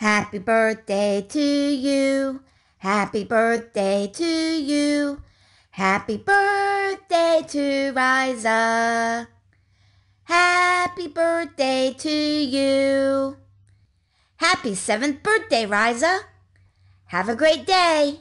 Happy birthday to you. Happy birthday to you. Happy birthday to Riza. Happy birthday to you. Happy seventh birthday, Riza. Have a great day.